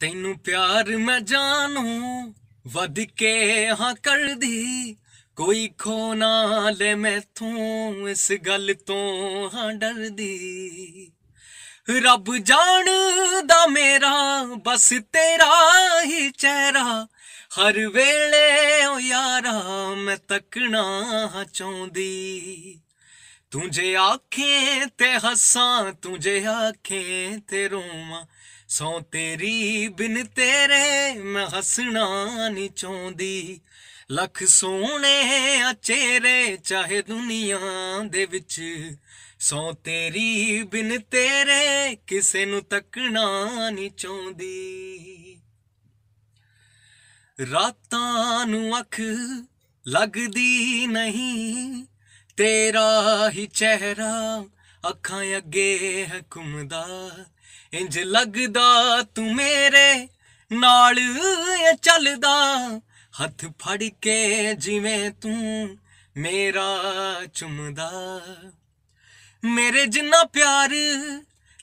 ਤੈਨੂੰ ਪਿਆਰ ਮੈਂ ਜਾਣੂ ਵਧ ਕੇ ਹਾਂ ਕਰਦੀ ਕੋਈ ਖੋ ਨਾ ਲੈ ਮੈਥੋਂ ਇਸ ਗੱਲ ਤੋਂ ਹਾਂ ਡਰਦੀ ਰੱਬ ਜਾਣਦਾ ਮੇਰਾ ਬਸ ਤੇਰਾ ਹੀ ਚਿਹਰਾ ਹਰ ਵੇਲੇ ਓ ਯਾਰਾ ਮੈਂ ਤੱਕਣਾ ਚਾਹੁੰਦੀ ਤੂੰ ਜੇ ਆਖੇ ਤੇ ਹੱਸਾਂ ਤੂੰ ਜੇ ਆਖੇ ਤੇ ਰੋਵਾਂ ਸੌ ਤੇਰੀ ਬਿਨ ਤੇਰੇ ਮੈਂ ਹੱਸਣਾ ਨਹੀਂ ਚਾਹੁੰਦੀ ਲੱਖ ਸੋਹਣੇ ਚਿਹਰੇ ਚਾਹੇ ਦੁਨੀਆ ਦੇ ਵਿੱਚ ਸੌ ਤੇਰੀ ਬਿਨ ਤੇਰੇ ਕਿਸੇ ਨੂੰ ਤੱਕਣਾ ਨਹੀਂ ਚਾਹੁੰਦੀ ਰਾਤਾਂ ਨੂੰ ਅੱਖ ਲੱਗਦੀ ਨਹੀਂ ਤੇਰਾ ਹੀ ਚਿਹਰਾ ਅੱਖਾਂ ਅੱਗੇ ਹੈ ਘੁੰਮਦਾ ਇੰਜ ਲੱਗਦਾ ਤੂੰ ਮੇਰੇ ਨਾਲ ਚੱਲਦਾ ਹੱਥ ਫੜ ਕੇ ਜਿਵੇਂ ਤੂੰ ਮੇਰਾ ਚੁੰਮਦਾ ਮੇਰੇ ਜਿੰਨਾ ਪਿਆਰ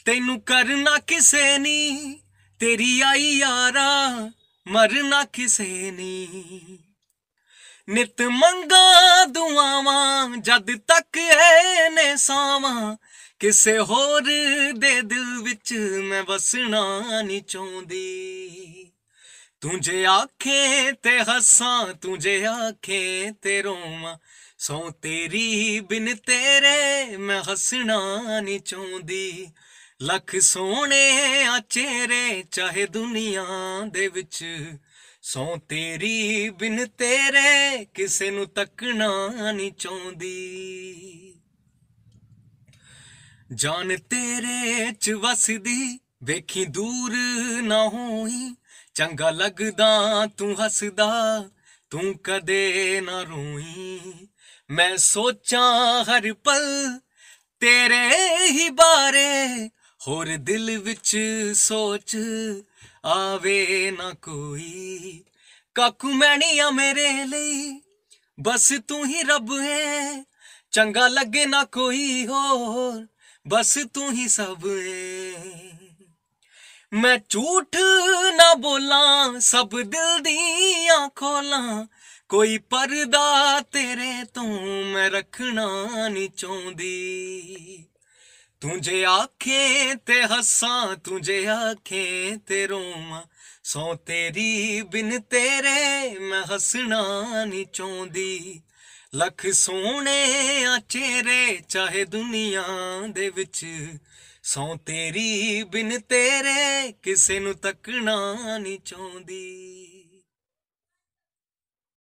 ਤੈਨੂੰ ਕਰਨਾ ਕਿਸੇ ਨਹੀਂ ਤੇਰੀ ਆਈ ਯਾਰਾ ਮਰਨਾ ਕਿਸੇ ਨਹੀਂ ਨਿਤ ਮੰਗਾ ਦੁਆਵਾਂ ਜਦ ਤੱਕ ਐ ਨੇ ਸਾਵਾਂ ਕਿਸੇ ਹੋਰ ਦੇ ਦਿਲ ਵਿੱਚ ਮੈਂ ਵਸਣਾ ਨਹੀਂ ਚਾਹੁੰਦੀ ਤੂੰ ਜੇ ਆਖੇ ਤੇ ਹੱਸਾਂ ਤੂੰ ਜੇ ਆਖੇ ਤੇ ਰੋਵਾਂ ਸੋ ਤੇਰੀ ਬਿਨ ਤੇਰੇ ਮੈਂ ਹੱਸਣਾ ਨਹੀਂ ਚਾਹੁੰਦੀ ਲੱਖ ਸੋਹਣੇ ਆ ਚਿਹਰੇ ਚਾਹੇ ਦੁਨੀਆ ਦੇ ਵਿੱਚ ਸੋ ਤੇਰੀ ਬਿਨ ਤੇਰੇ ਕਿਸੇ ਨੂੰ ਤੱਕਣਾ ਨਹੀਂ ਚਾਹੁੰਦੀ ਜਾਨ ਤੇਰੇ ਚ ਵਸਦੀ ਵੇਖੀ ਦੂਰ ਨਾ ਹੋਈ ਚੰਗਾ ਲੱਗਦਾ ਤੂੰ ਹੱਸਦਾ ਤੂੰ ਕਦੇ ਨਾ ਰੋਈ ਮੈਂ ਸੋਚਾਂ ਹਰ ਪਲ ਤੇਰੇ ਹੀ ਬਾਰੇ ਹੋਰ ਦਿਲ ਵਿੱਚ ਸੋਚ ਆਵੇ ਨਾ ਕੋਈ ਕਾਕੂ ਮੈਣੀਆਂ ਮੇਰੇ ਲਈ ਬਸ ਤੂੰ ਹੀ ਰੱਬ ਹੈ ਚੰਗਾ ਲੱਗੇ ਨਾ ਕੋਈ ਹੋਰ ਬਸ ਤੂੰ ਹੀ ਸਭ ਹੈ ਮੈਂ ਝੂਠ ਨਾ ਬੋਲਾਂ ਸਭ ਦਿਲ ਦੀਆਂ ਖੋਲਾਂ ਕੋਈ ਪਰਦਾ ਤੇਰੇ ਤੋਂ ਮੈਂ ਰੱਖਣਾ ਨਹੀਂ ਚਾਹੁੰਦੀ ਤੂੰ ਜੇ ਆਖੇ ਤੇ ਹੱਸਾਂ ਤੂੰ ਜੇ ਆਖੇ ਤੇ ਰੋਵਾਂ ਸੋ ਤੇਰੀ ਬਿਨ ਤੇਰੇ ਮੈਂ ਹੱਸਣਾ ਨਹੀਂ ਚਾਹੁੰਦੀ ਲੱਖ ਸੋਹਣੇ ਆ ਚਿਹਰੇ ਚਾਹੇ ਦੁਨੀਆ ਦੇ ਵਿੱਚ ਸੋ ਤੇਰੀ ਬਿਨ ਤੇਰੇ ਕਿਸੇ ਨੂੰ ਤੱਕਣਾ ਨਹੀਂ ਚਾਹੁੰਦੀ